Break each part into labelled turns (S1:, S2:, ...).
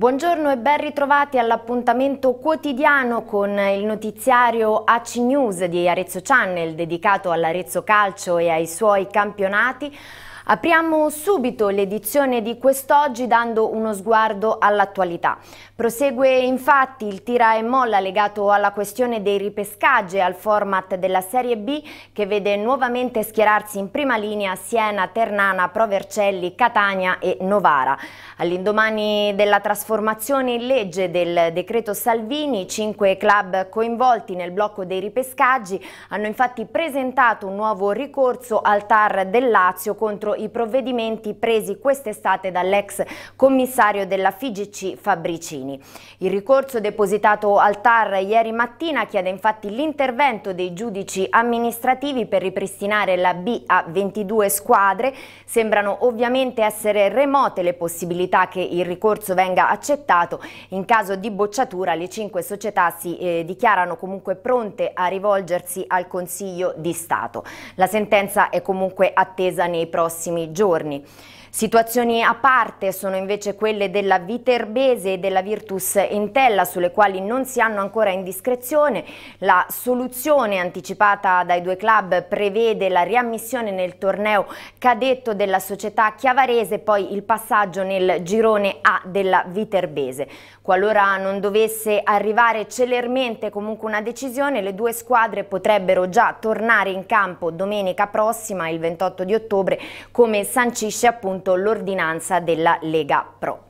S1: Buongiorno e ben ritrovati all'appuntamento quotidiano con il notiziario AC News di Arezzo Channel dedicato all'Arezzo Calcio e ai suoi campionati. Apriamo subito l'edizione di quest'oggi dando uno sguardo all'attualità. Prosegue infatti il tira e molla legato alla questione dei ripescaggi e al format della Serie B che vede nuovamente schierarsi in prima linea Siena, Ternana, Provercelli, Catania e Novara. All'indomani della trasformazione in legge del decreto Salvini, cinque club coinvolti nel blocco dei ripescaggi hanno infatti presentato un nuovo ricorso al TAR del Lazio contro i provvedimenti presi quest'estate dall'ex commissario della FIGC Fabricini. Il ricorso depositato al TAR ieri mattina chiede infatti l'intervento dei giudici amministrativi per ripristinare la B a 22 squadre. Sembrano ovviamente essere remote le possibilità che il ricorso venga accettato. In caso di bocciatura le cinque società si eh, dichiarano comunque pronte a rivolgersi al Consiglio di Stato. La sentenza è comunque attesa nei prossimi prossimi giorni. Situazioni a parte sono invece quelle della Viterbese e della Virtus Entella sulle quali non si hanno ancora indiscrezione. La soluzione anticipata dai due club prevede la riammissione nel torneo cadetto della società chiavarese e poi il passaggio nel girone A della Viterbese. Qualora non dovesse arrivare celermente comunque una decisione le due squadre potrebbero già tornare in campo domenica prossima il 28 di ottobre come sancisce appunto l'ordinanza della Lega Pro.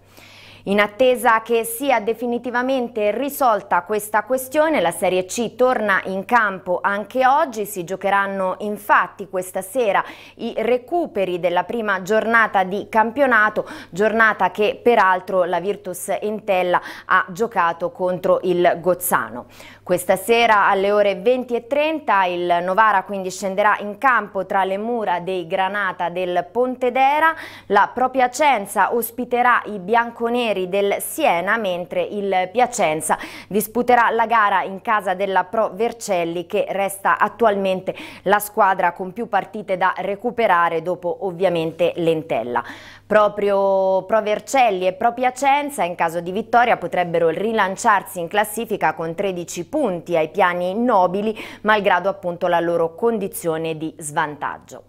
S1: In attesa che sia definitivamente risolta questa questione, la Serie C torna in campo anche oggi. Si giocheranno infatti questa sera i recuperi della prima giornata di campionato, giornata che peraltro la Virtus Entella ha giocato contro il Gozzano. Questa sera alle ore 20.30 il Novara quindi scenderà in campo tra le mura dei Granata del Pontedera. La propria Cenza ospiterà i bianconeri portieri del Siena, mentre il Piacenza disputerà la gara in casa della Pro Vercelli che resta attualmente la squadra con più partite da recuperare dopo ovviamente l'Entella. Proprio Pro Vercelli e Pro Piacenza in caso di vittoria potrebbero rilanciarsi in classifica con 13 punti ai piani nobili malgrado appunto la loro condizione di svantaggio.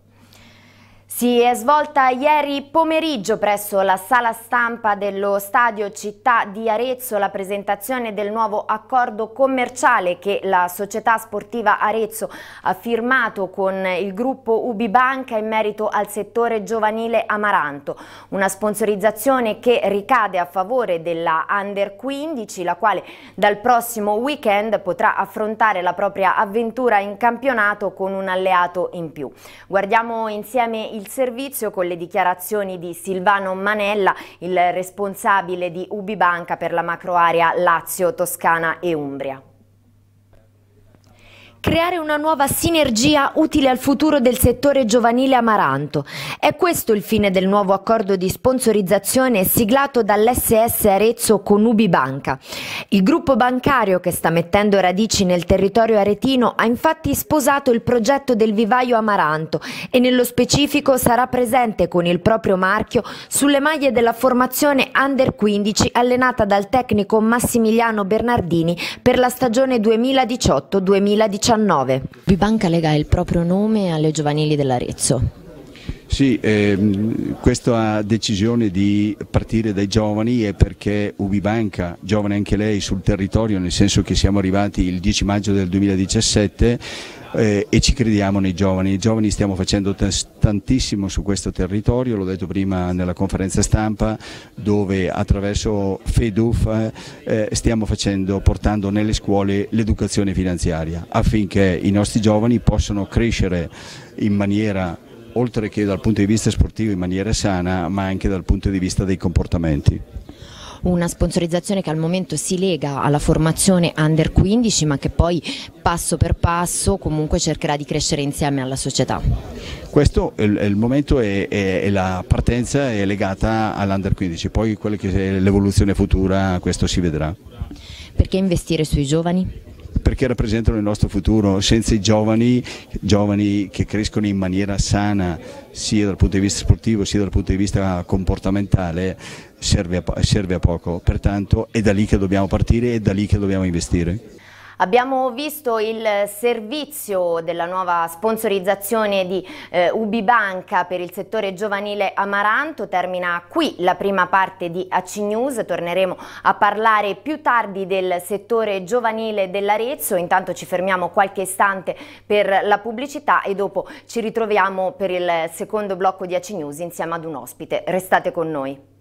S1: Si è svolta ieri pomeriggio presso la sala stampa dello Stadio Città di Arezzo la presentazione del nuovo accordo commerciale che la società sportiva Arezzo ha firmato con il gruppo Ubibanca in merito al settore giovanile Amaranto, una sponsorizzazione che ricade a favore della Under 15, la quale dal prossimo weekend potrà affrontare la propria avventura in campionato con un alleato in più. Guardiamo insieme i il servizio con le dichiarazioni di Silvano Manella, il responsabile di Ubibanca per la macroarea Lazio, Toscana e Umbria. Creare una nuova sinergia utile al futuro del settore giovanile amaranto. È questo il fine del nuovo accordo di sponsorizzazione siglato dall'SS Arezzo con Ubibanca. Il gruppo bancario che sta mettendo radici nel territorio aretino ha infatti sposato il progetto del vivaio amaranto e nello specifico sarà presente con il proprio marchio sulle maglie della formazione Under 15 allenata dal tecnico Massimiliano Bernardini per la stagione 2018-2019. 2019. Bibanca lega il proprio nome alle giovanili dell'Arezzo.
S2: Sì, ehm, questa decisione di partire dai giovani è perché Ubibanca, giovane anche lei sul territorio, nel senso che siamo arrivati il 10 maggio del 2017, eh, e ci crediamo nei giovani. I giovani stiamo facendo tantissimo su questo territorio, l'ho detto prima nella conferenza stampa, dove attraverso FEDUF eh, eh, stiamo facendo, portando nelle scuole l'educazione finanziaria affinché i nostri giovani possano crescere in maniera oltre che dal punto di vista sportivo in maniera sana, ma anche dal punto di vista dei comportamenti
S1: una sponsorizzazione che al momento si lega alla formazione under 15 ma che poi passo per passo comunque cercherà di crescere insieme alla società.
S2: Questo è il momento e la partenza è legata all'under 15, poi l'evoluzione futura questo si vedrà.
S1: Perché investire sui giovani?
S2: perché rappresentano il nostro futuro, senza i giovani, giovani che crescono in maniera sana sia dal punto di vista sportivo sia dal punto di vista comportamentale serve a, serve a poco, pertanto è da lì che dobbiamo partire e da lì che dobbiamo investire.
S1: Abbiamo visto il servizio della nuova sponsorizzazione di eh, Ubibanca per il settore giovanile Amaranto, termina qui la prima parte di AC News, torneremo a parlare più tardi del settore giovanile dell'Arezzo, intanto ci fermiamo qualche istante per la pubblicità e dopo ci ritroviamo per il secondo blocco di AC News insieme ad un ospite. Restate con noi.